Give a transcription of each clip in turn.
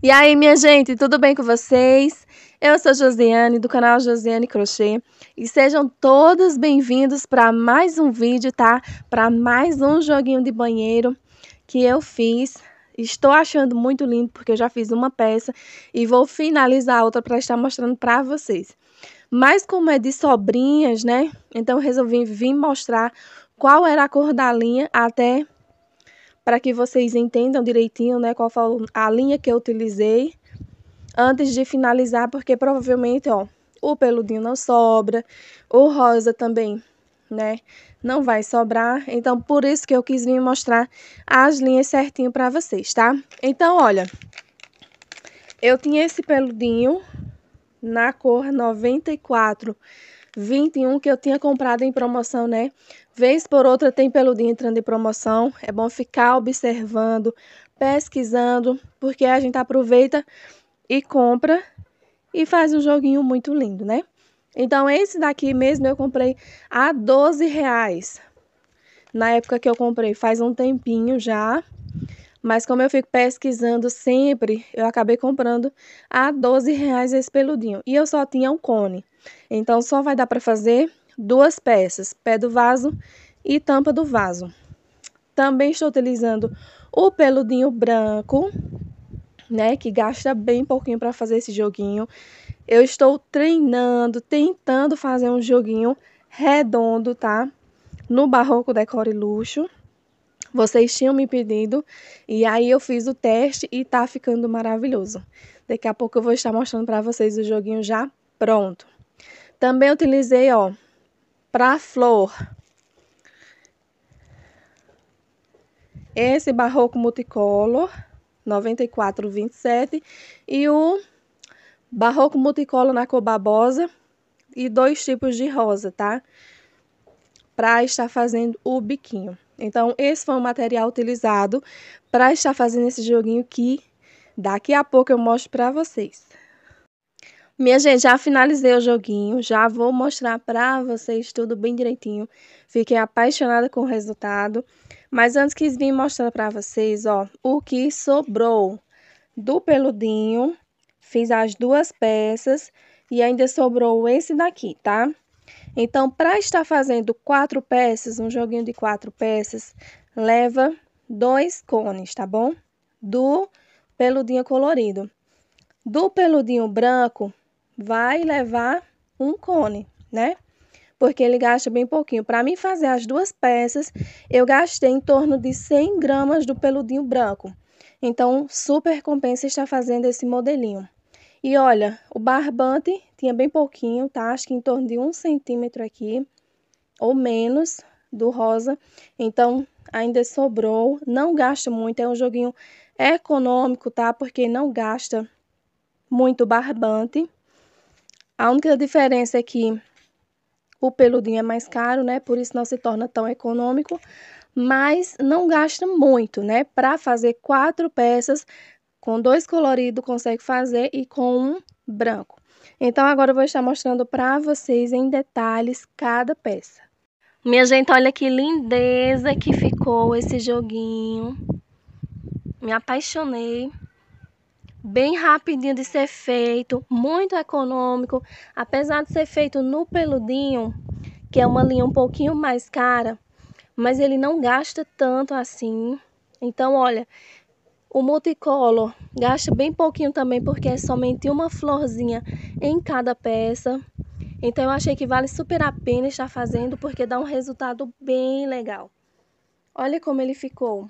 E aí, minha gente, tudo bem com vocês? Eu sou Josiane, do canal Josiane Crochê, e sejam todos bem-vindos para mais um vídeo, tá? Para mais um joguinho de banheiro que eu fiz. Estou achando muito lindo, porque eu já fiz uma peça e vou finalizar a outra para estar mostrando para vocês. Mas como é de sobrinhas, né? Então, resolvi vir mostrar qual era a cor da linha até para que vocês entendam direitinho né, qual foi a linha que eu utilizei antes de finalizar, porque provavelmente ó, o peludinho não sobra, o rosa também né, não vai sobrar. Então, por isso que eu quis vir mostrar as linhas certinho para vocês, tá? Então, olha, eu tinha esse peludinho na cor 94 21 que eu tinha comprado em promoção, né? Vez por outra tem peludinho entrando em promoção. É bom ficar observando, pesquisando, porque a gente aproveita e compra e faz um joguinho muito lindo, né? Então, esse daqui mesmo eu comprei a 12 reais. Na época que eu comprei, faz um tempinho já. Mas como eu fico pesquisando sempre, eu acabei comprando a 12 reais esse peludinho. E eu só tinha um cone. Então, só vai dar para fazer duas peças, pé do vaso e tampa do vaso. Também estou utilizando o peludinho branco, né, que gasta bem pouquinho para fazer esse joguinho. Eu estou treinando, tentando fazer um joguinho redondo, tá? No Barroco Decore Luxo. Vocês tinham me pedido e aí eu fiz o teste e tá ficando maravilhoso. Daqui a pouco eu vou estar mostrando para vocês o joguinho já pronto. Também utilizei, ó, para flor. Esse barroco multicolor, 94,27. E o barroco multicolor na cor babosa. E dois tipos de rosa, tá? Para estar fazendo o biquinho. Então, esse foi o material utilizado para estar fazendo esse joguinho que daqui a pouco eu mostro para vocês. Minha gente, já finalizei o joguinho, já vou mostrar para vocês tudo bem direitinho. Fiquei apaixonada com o resultado. Mas antes quis vir mostrar para vocês, ó, o que sobrou do peludinho. Fiz as duas peças e ainda sobrou esse daqui, tá? Então, para estar fazendo quatro peças, um joguinho de quatro peças, leva dois cones, tá bom? Do peludinho colorido. Do peludinho branco, vai levar um cone, né? Porque ele gasta bem pouquinho. Para mim fazer as duas peças, eu gastei em torno de 100 gramas do peludinho branco. Então, super compensa estar fazendo esse modelinho. E olha, o barbante tinha bem pouquinho, tá? Acho que em torno de um centímetro aqui, ou menos, do rosa. Então, ainda sobrou, não gasta muito, é um joguinho econômico, tá? Porque não gasta muito barbante. A única diferença é que o peludinho é mais caro, né? Por isso não se torna tão econômico, mas não gasta muito, né? Para fazer quatro peças, com dois coloridos consegue fazer e com um branco. Então agora eu vou estar mostrando para vocês em detalhes cada peça. Minha gente, olha que lindeza que ficou esse joguinho. Me apaixonei bem rapidinho de ser feito, muito econômico, apesar de ser feito no peludinho, que é uma linha um pouquinho mais cara, mas ele não gasta tanto assim. Então, olha, o multicolor gasta bem pouquinho também, porque é somente uma florzinha em cada peça. Então, eu achei que vale super a pena estar fazendo, porque dá um resultado bem legal. Olha como ele ficou.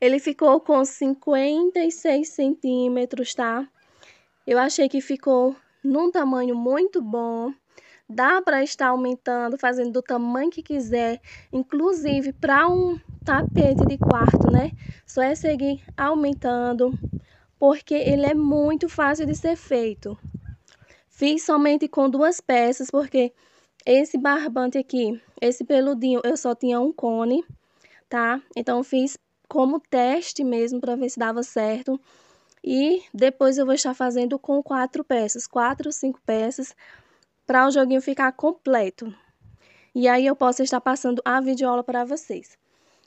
Ele ficou com 56 centímetros, tá? Eu achei que ficou num tamanho muito bom. Dá para estar aumentando, fazendo do tamanho que quiser, inclusive para um tapete de quarto, né? Só é seguir aumentando, porque ele é muito fácil de ser feito. Fiz somente com duas peças, porque esse barbante aqui, esse peludinho, eu só tinha um cone, tá? Então, fiz como teste mesmo para ver se dava certo. E depois eu vou estar fazendo com quatro peças, quatro ou cinco peças, para o joguinho ficar completo. E aí eu posso estar passando a videoaula para vocês.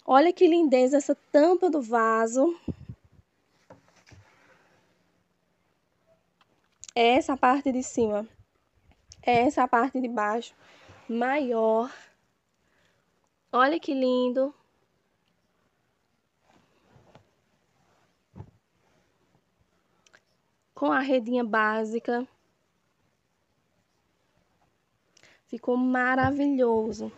Olha que lindeza essa tampa do vaso. É essa parte de cima. É essa parte de baixo. Maior. Olha que lindo. com a redinha básica. Ficou maravilhoso.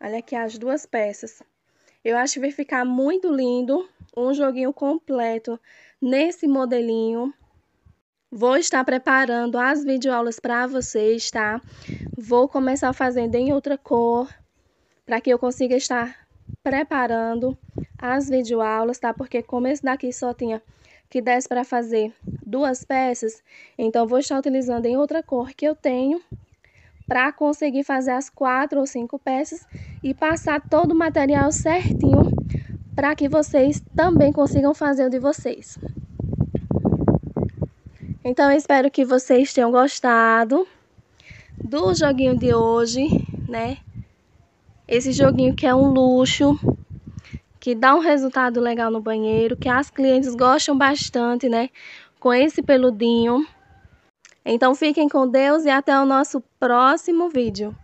Olha aqui as duas peças. Eu acho que vai ficar muito lindo um joguinho completo nesse modelinho. Vou estar preparando as videoaulas para vocês, tá? Vou começar fazendo em outra cor, para que eu consiga estar preparando as videoaulas, tá? Porque como esse daqui só tinha que 10 para fazer duas peças, então vou estar utilizando em outra cor que eu tenho para conseguir fazer as quatro ou cinco peças e passar todo o material certinho para que vocês também consigam fazer o de vocês. Então, eu espero que vocês tenham gostado do joguinho de hoje, né? esse joguinho que é um luxo, que dá um resultado legal no banheiro, que as clientes gostam bastante, né? Com esse peludinho. Então fiquem com Deus e até o nosso próximo vídeo.